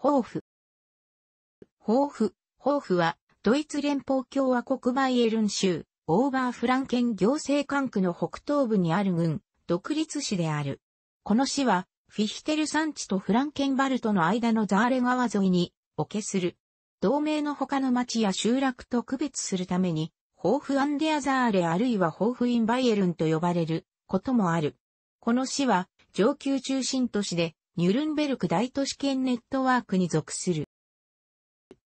抱負。抱負、抱負は、ドイツ連邦共和国バイエルン州、オーバーフランケン行政管区の北東部にある郡、独立市である。この市は、フィヒテル山地とフランケンバルトの間のザーレ川沿いに、おけする。同盟の他の町や集落と区別するために、ホーフアンデアザーレあるいはホーフインバイエルンと呼ばれることもある。この市は上級中心都市でニュルンベルク大都市圏ネットワークに属する。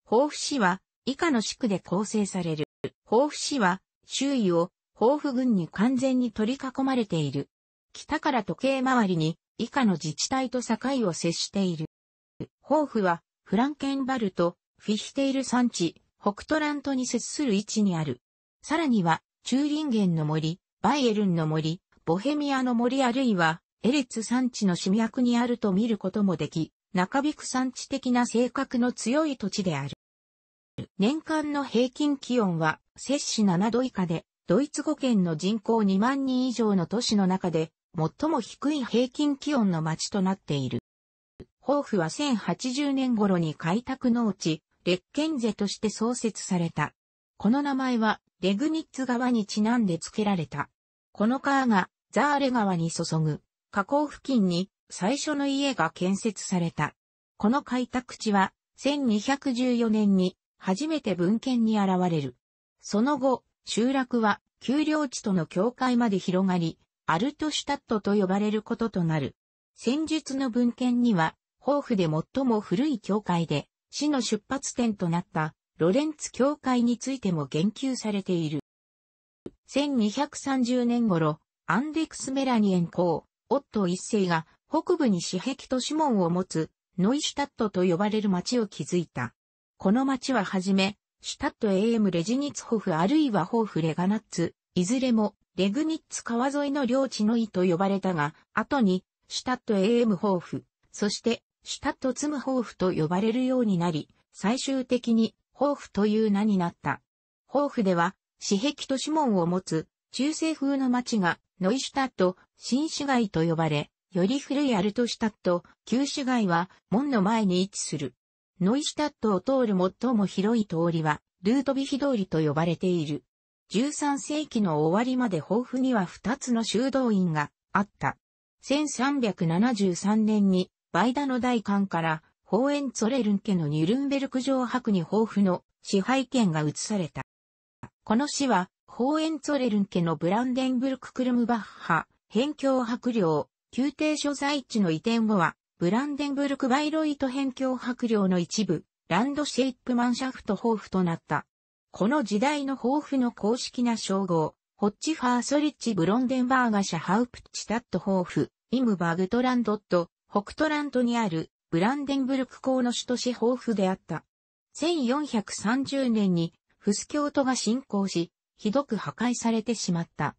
豊富市は以下の地区で構成される。豊富市は周囲を豊富郡に完全に取り囲まれている。北から時計回りに以下の自治体と境を接している。豊富はフランケンバルト、フィヒテール山地、北トラントに接する位置にある。さらには、チューリンゲンの森、バイエルンの森、ボヘミアの森あるいは、エレツ山地の侵脈にあると見ることもでき、中引く産地的な性格の強い土地である。年間の平均気温は、摂氏7度以下で、ドイツ語圏の人口2万人以上の都市の中で、最も低い平均気温の町となっている。ホフは1080年頃に開拓農地、レッケンゼとして創設された。この名前は、レグニッツ川にちなんで付けられた。この川が、ザーレ川に注ぐ。河口付近に最初の家が建設された。この開拓地は1214年に初めて文献に現れる。その後、集落は丘陵地との境界まで広がり、アルトシュタットと呼ばれることとなる。戦術の文献には、豊富で最も古い教会で、市の出発点となったロレンツ教会についても言及されている。1230年頃、アンデクスメラニエン公、オット一世が北部に私壁と市門を持つノイシュタットと呼ばれる町を築いた。この町ははじめ、シュタット AM レジニツホフあるいはホーフレガナッツ、いずれもレグニッツ川沿いの領地の井と呼ばれたが、後にシュタット AM ホーフ、そしてシュタットツムホーフと呼ばれるようになり、最終的にホーフという名になった。ホーフでは、私壁と市門を持つ中世風の町がノイシュタット、新市街と呼ばれ、より古いアルトシュタット、旧市街は門の前に位置する。ノイシュタットを通る最も広い通りは、ルートビヒ通りと呼ばれている。13世紀の終わりまで豊富には2つの修道院があった。1373年に、バイダの大官から、ホーエンツォレルン家のニュルンベルク城白に豊富の支配権が移された。この市は、ホーエンツォレルン家のブランデンブルク・クルムバッハ、辺境白領、宮廷所在地の移転後は、ブランデンブルク・バイロイト辺境白領の一部、ランドシェイプマンシャフト抱負となった。この時代の抱負の公式な称号、ホッチファーソリッチ・ブロンデンバーガシャ・ハウプチタット抱負、イム・バグトランドット、北トラントにある、ブランデンブルク港の首都市抱負であった。1430年に、フス教徒が侵攻し、ひどく破壊されてしまった。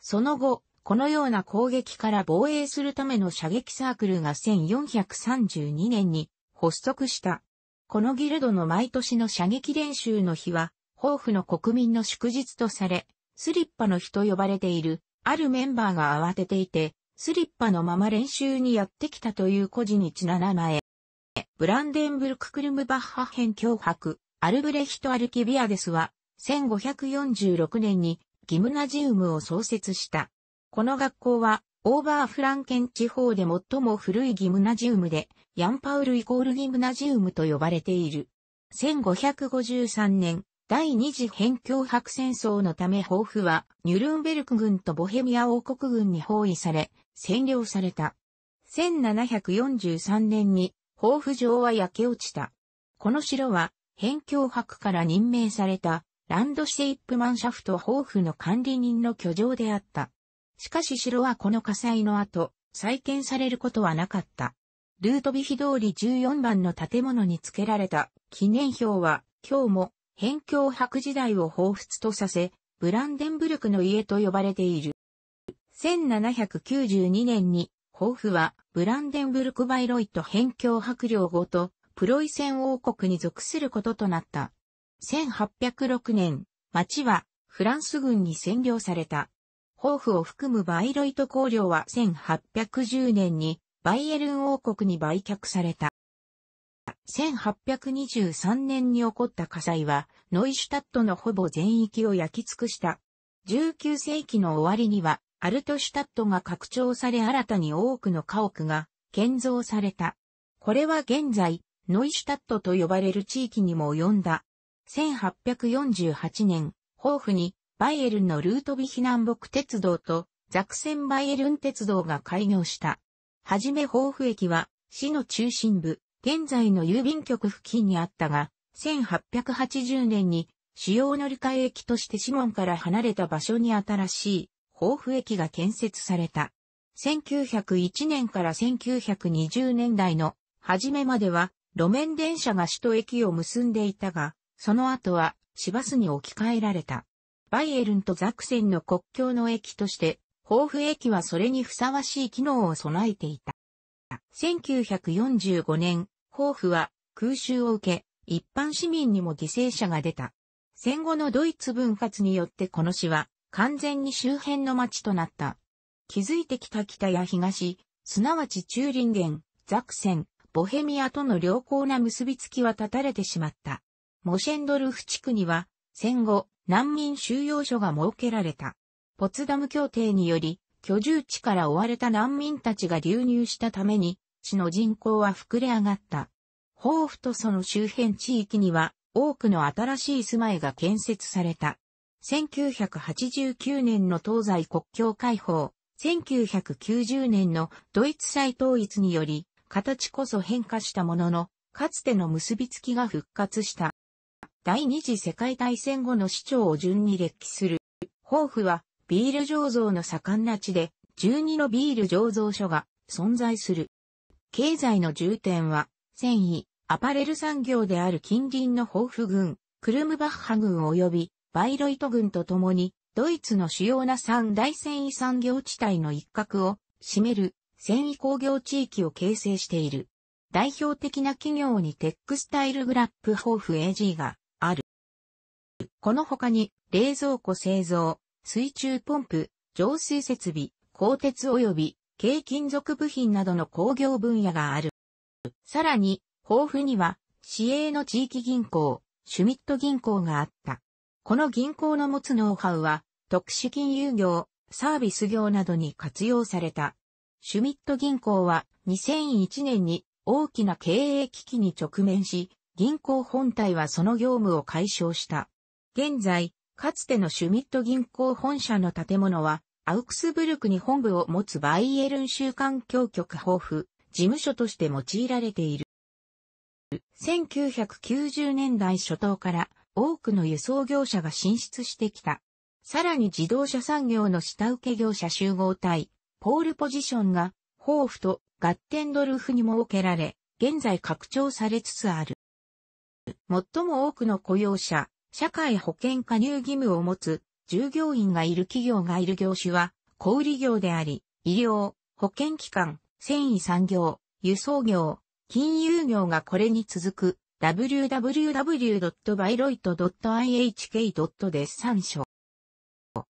その後、このような攻撃から防衛するための射撃サークルが1432年に発足した。このギルドの毎年の射撃練習の日は、豊富の国民の祝日とされ、スリッパの日と呼ばれている、あるメンバーが慌てていて、スリッパのまま練習にやってきたという孤児にちな名前。ブランデンブルク・クルムバッハ編脅迫、アルブレヒト・アルキビアデスは、1546年にギムナジウムを創設した。この学校は、オーバーフランケン地方で最も古いギムナジウムで、ヤンパウルイコールギムナジウムと呼ばれている。1553年、第二次辺境白戦争のため抱負は、ニュルンベルク軍とボヘミア王国軍に包囲され、占領された。1743年に、抱負城は焼け落ちた。この城は、辺境白から任命されたランドシェイプマンシャフトーフの管理人の居城であった。しかし城はこの火災の後、再建されることはなかった。ルートビヒ通り14番の建物に付けられた記念表は、今日も、辺境白時代を彷彿とさせ、ブランデンブルクの家と呼ばれている。1792年に、抱負は、ブランデンブルク・バイロイト辺境白領ごと、プロイセン王国に属することとなった。1806年、町はフランス軍に占領された。ホーフを含むバイロイト工領は1810年にバイエルン王国に売却された。1823年に起こった火災はノイシュタットのほぼ全域を焼き尽くした。19世紀の終わりにはアルトシュタットが拡張され新たに多くの家屋が建造された。これは現在ノイシュタットと呼ばれる地域にも及んだ。1848年、豊富にバイエルンのルートビヒ南北鉄道とザクセンバイエルン鉄道が開業した。はじめ豊富駅は市の中心部、現在の郵便局付近にあったが、1880年に主要乗り換え駅として市門から離れた場所に新しい豊富駅が建設された。1901年から1920年代の初めまでは路面電車が首都駅を結んでいたが、その後は、市バスに置き換えられた。バイエルンとザクセンの国境の駅として、豊富駅はそれにふさわしい機能を備えていた。1945年、豊富は空襲を受け、一般市民にも犠牲者が出た。戦後のドイツ分割によってこの市は完全に周辺の町となった。築いてきた北や東、すなわちンゲ源、ザクセン、ボヘミアとの良好な結びつきは断たれてしまった。モシェンドルフ地区には、戦後、難民収容所が設けられた。ポツダム協定により、居住地から追われた難民たちが流入したために、市の人口は膨れ上がった。ーフとその周辺地域には、多くの新しい住まいが建設された。1989年の東西国境解放、1990年のドイツ再統一により、形こそ変化したものの、かつての結びつきが復活した。第二次世界大戦後の市長を順に列記する。豊富はビール醸造の盛んな地で、12のビール醸造所が存在する。経済の重点は、繊維、アパレル産業である近隣の豊富軍、クルムバッハ軍及びバイロイト軍とともに、ドイツの主要な三大繊維産業地帯の一角を占める繊維工業地域を形成している。代表的な企業にテックスタイルグラップ豊富 AG がこの他に、冷蔵庫製造、水中ポンプ、浄水設備、鋼鉄及び軽金属部品などの工業分野がある。さらに、豊富には、市営の地域銀行、シュミット銀行があった。この銀行の持つノウハウは、特殊金融業、サービス業などに活用された。シュミット銀行は2001年に大きな経営危機に直面し、銀行本体はその業務を解消した。現在、かつてのシュミット銀行本社の建物は、アウクスブルクに本部を持つバイエルン州環境局豊富、事務所として用いられている。1990年代初頭から多くの輸送業者が進出してきた。さらに自動車産業の下請け業者集合体、ポールポジションが、豊富とガッテンドルフに設けられ、現在拡張されつつある。最も多くの雇用者、社会保険加入義務を持つ従業員がいる企業がいる業種は、小売業であり、医療、保険機関、繊維産業、輸送業、金融業がこれに続く w w w b y r o i d i h k で参照。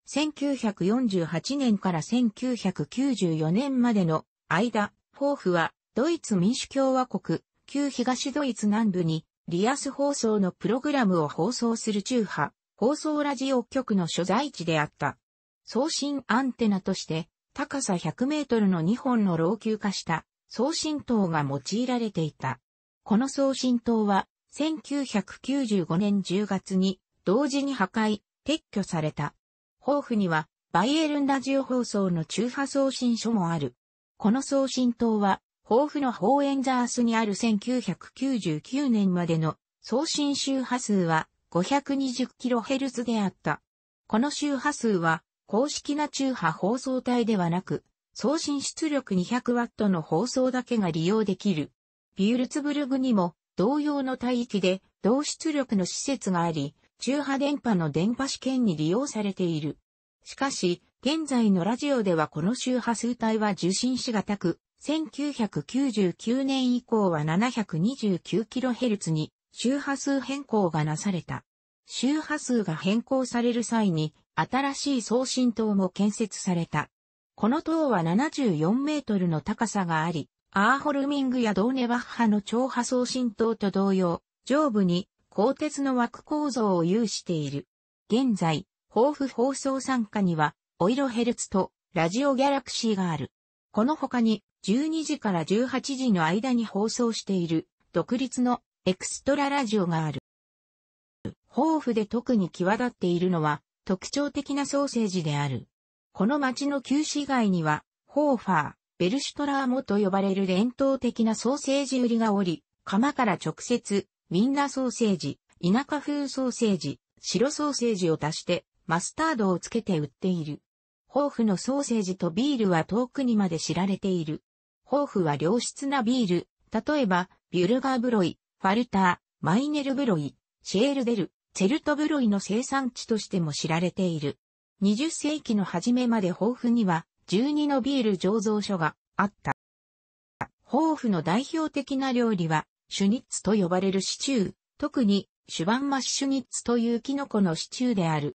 1948年から1994年までの間、抱ーフはドイツ民主共和国、旧東ドイツ南部にリアス放送のプログラムを放送する中波、放送ラジオ局の所在地であった。送信アンテナとして、高さ100メートルの2本の老朽化した送信塔が用いられていた。この送信塔は、1995年10月に同時に破壊、撤去された。豊富には、バイエルンラジオ放送の中波送信所もある。この送信塔は、豊富のホーエンザースにある1999年までの送信周波数は 520kHz であった。この周波数は公式な中波放送帯ではなく、送信出力 200W の放送だけが利用できる。ビュールツブルグにも同様の帯域で同出力の施設があり、中波電波の電波試験に利用されている。しかし、現在のラジオではこの周波数帯は受信しがたく、1999年以降は 729kHz に周波数変更がなされた。周波数が変更される際に新しい送信塔も建設された。この塔は74メートルの高さがあり、アーホルミングやドーネバッハの超波送信塔と同様、上部に鋼鉄の枠構造を有している。現在、豊富放送参加には、オイロヘルツとラジオギャラクシーがある。この他に12時から18時の間に放送している独立のエクストララジオがある。豊富で特に際立っているのは特徴的なソーセージである。この町の旧市街には、ホーファー、ベルシュトラーモと呼ばれる伝統的なソーセージ売りがおり、釜から直接、ウィンナーソーセージ、田舎風ソーセージ、白ソーセージを足して、マスタードをつけて売っている。豊富のソーセージとビールは遠くにまで知られている。豊富は良質なビール、例えば、ビュルガーブロイ、ファルター、マイネルブロイ、シェールデル、チェルトブロイの生産地としても知られている。20世紀の初めまで豊富には12のビール醸造所があった。豊富の代表的な料理は、シュニッツと呼ばれるシチュー、特にシュバンマッシュニッツというキノコのシチューである。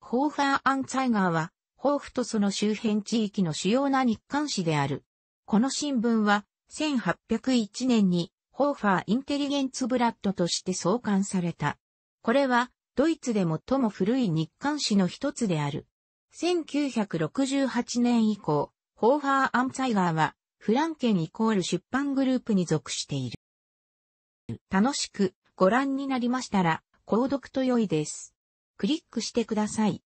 ホーファー・アン・ツァイガーは豊富とその周辺地域の主要な日刊誌である。この新聞は、1801年に、ホーファー・インテリゲンツ・ブラッドとして創刊された。これは、ドイツで最も古い日刊誌の一つである。1968年以降、ホーファー・アンツァイガーは、フランケンイコール出版グループに属している。楽しくご覧になりましたら、購読と良いです。クリックしてください。